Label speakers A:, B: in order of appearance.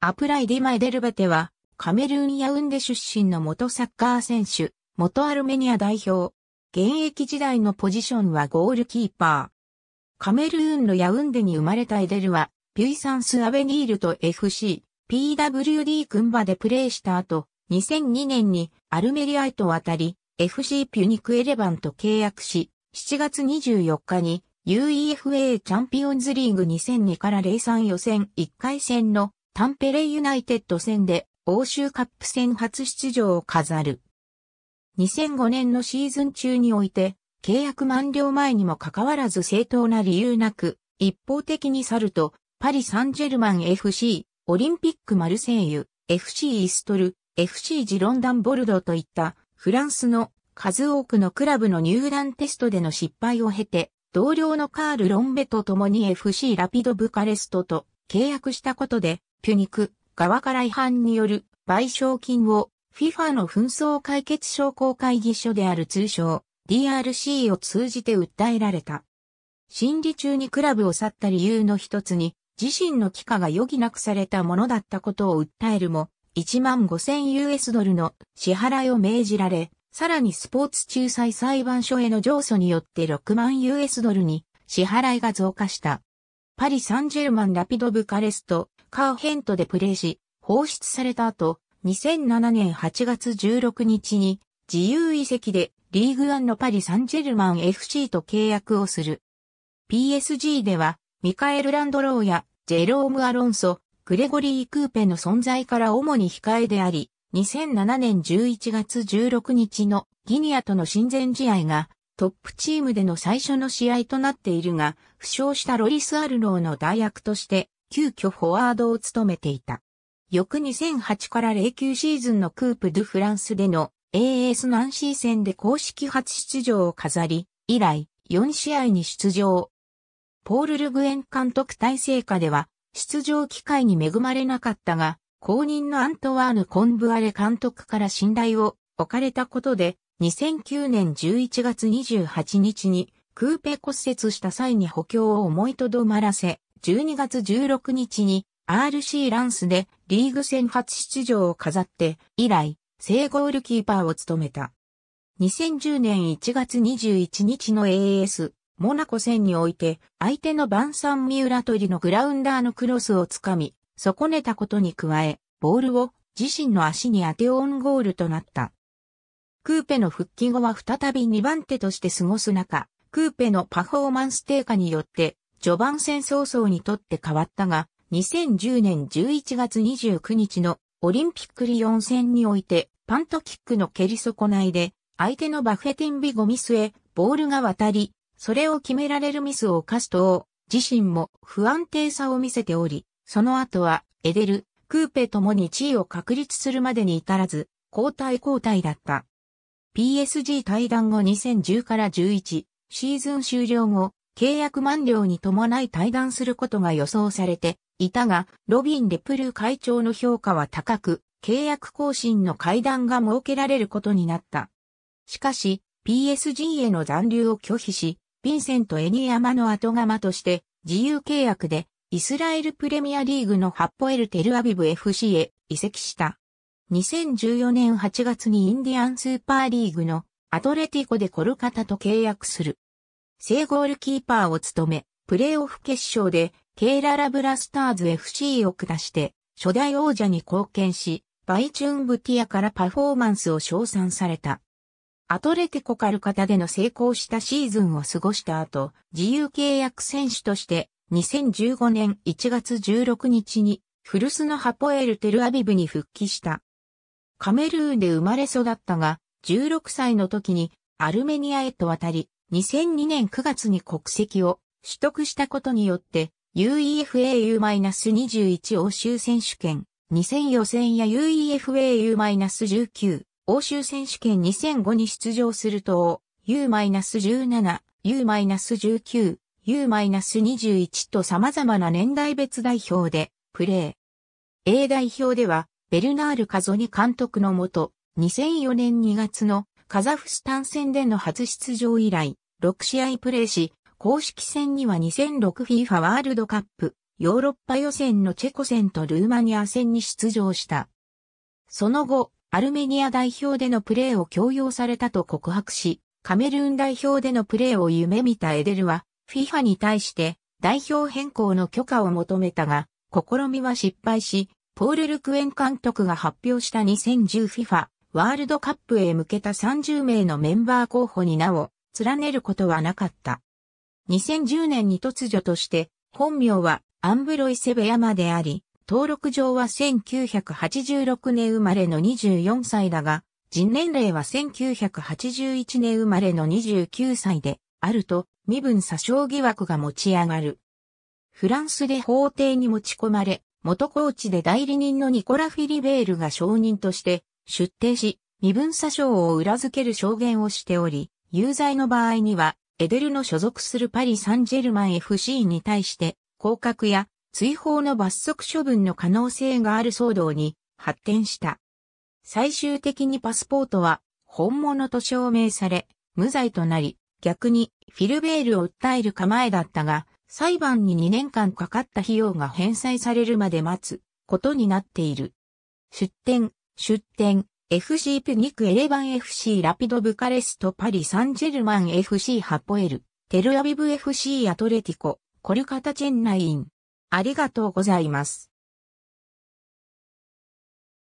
A: アプライディマイデルベテは、カメルーンヤウンデ出身の元サッカー選手、元アルメニア代表。現役時代のポジションはゴールキーパー。カメルーンのヤウンデに生まれたエデルは、ピュイサンス・アベニールと FC、PWD 群馬でプレーした後、2002年にアルメリアへと渡り、FC ピュニクエレバンと契約し、7月24日に UEFA チャンピオンズリーグ2002から03予選1回戦のタンペレユナイテッド戦で欧州カップ戦初出場を飾る。2005年のシーズン中において、契約満了前にもかかわらず正当な理由なく、一方的に去ると、パリ・サンジェルマン FC、オリンピック・マルセイユ、FC イストル、FC ジロンダン・ボルドといったフランスの数多くのクラブの入団テストでの失敗を経て、同僚のカール・ロンベと共に FC ラピド・ブカレストと契約したことでピュニク側から違反による賠償金を FIFA の紛争解決商工会議所である通称 DRC を通じて訴えられた。審理中にクラブを去った理由の一つに自身の帰化が余儀なくされたものだったことを訴えるも1万 5000US ドルの支払いを命じられ、さらにスポーツ仲裁裁判所への上訴によって6万 US ドルに支払いが増加した。パリ・サンジェルマン・ラピド・ブカレスト、カーヘントでプレーし、放出された後、2007年8月16日に自由移籍でリーグアンのパリ・サンジェルマン FC と契約をする。PSG ではミカエル・ランドローやジェローム・アロンソ、グレゴリー・クーペの存在から主に控えであり、2007年11月16日のギニアとの親善試合がトップチームでの最初の試合となっているが、負傷したロリス・アルローの代役として急遽フォワードを務めていた。翌2008から09シーズンのクープ・ドゥ・フランスでの AS ナンシー戦で公式初出場を飾り、以来4試合に出場。ポール・ルグエン監督体制下では出場機会に恵まれなかったが、公認のアントワーヌ・コンブアレ監督から信頼を置かれたことで、2009年11月28日にクーペ骨折した際に補強を思いとどまらせ、12月16日に RC ランスでリーグ戦初出場を飾って、以来、正ゴールキーパーを務めた。2010年1月21日の AS、モナコ戦において、相手のバンサンミウラトリのグラウンダーのクロスをつかみ、損ねたことに加え、ボールを自身の足に当てオンゴールとなった。クーペの復帰後は再び2番手として過ごす中、クーペのパフォーマンス低下によって序盤戦早々にとって変わったが、2010年11月29日のオリンピックリオン戦において、パントキックの蹴り損ないで、相手のバフェティンビゴミスへボールが渡り、それを決められるミスを犯すと、自身も不安定さを見せており、その後はエデル、クーペともに地位を確立するまでに至らず、交代交代だった。PSG 対談後2010から11、シーズン終了後、契約満了に伴い退団することが予想されていたが、ロビン・レプルー会長の評価は高く、契約更新の会談が設けられることになった。しかし、PSG への残留を拒否し、ヴィンセント・エニヤマの後釜として、自由契約で、イスラエルプレミアリーグのハッポエル・テルアビブ FC へ移籍した。2014年8月にインディアンスーパーリーグのアトレティコでコルカタと契約する。正ゴールキーパーを務め、プレーオフ決勝で、ケーララブラスターズ FC を下して、初代王者に貢献し、バイチュンブティアからパフォーマンスを称賛された。アトレテコカルカタでの成功したシーズンを過ごした後、自由契約選手として、2015年1月16日に、古巣のハポエルテルアビブに復帰した。カメルーンで生まれ育ったが、16歳の時にアルメニアへと渡り、2002年9月に国籍を取得したことによって UEFAU-21 欧州選手権2000予選や UEFAU-19 欧州選手権2005に出場すると U-17、U-19、U-21 と様々な年代別代表でプレー。A 代表ではベルナール・カゾニ監督のもと2004年2月のカザフスタン戦での初出場以来、6試合プレーし、公式戦には 2006FIFA ワールドカップ、ヨーロッパ予選のチェコ戦とルーマニア戦に出場した。その後、アルメニア代表でのプレーを強要されたと告白し、カメルーン代表でのプレーを夢見たエデルは、FIFA に対して代表変更の許可を求めたが、試みは失敗し、ポール・ルクエン監督が発表した 2010FIFA ワールドカップへ向けた30名のメンバー候補に名を連ねることはなかった。2010年に突如として本名はアンブロイセベヤマであり、登録上は1986年生まれの24歳だが、人年齢は1981年生まれの29歳であると身分詐称疑惑が持ち上がる。フランスで法廷に持ち込まれ、元コーチで代理人のニコラ・フィリベールが証人として出廷し、身分差証を裏付ける証言をしており、有罪の場合には、エデルの所属するパリ・サンジェルマン FC に対して、降格や追放の罰則処分の可能性がある騒動に発展した。最終的にパスポートは本物と証明され、無罪となり、逆にフィルベールを訴える構えだったが、裁判に2年間かかった費用が返済されるまで待つことになっている。出展、出展、FC ピュニクエレバン FC ラピドブカレストパリサンジェルマン FC ハポエル、テルアビブ FC アトレティコ、コルカタチェンナイン。ありがとうございます。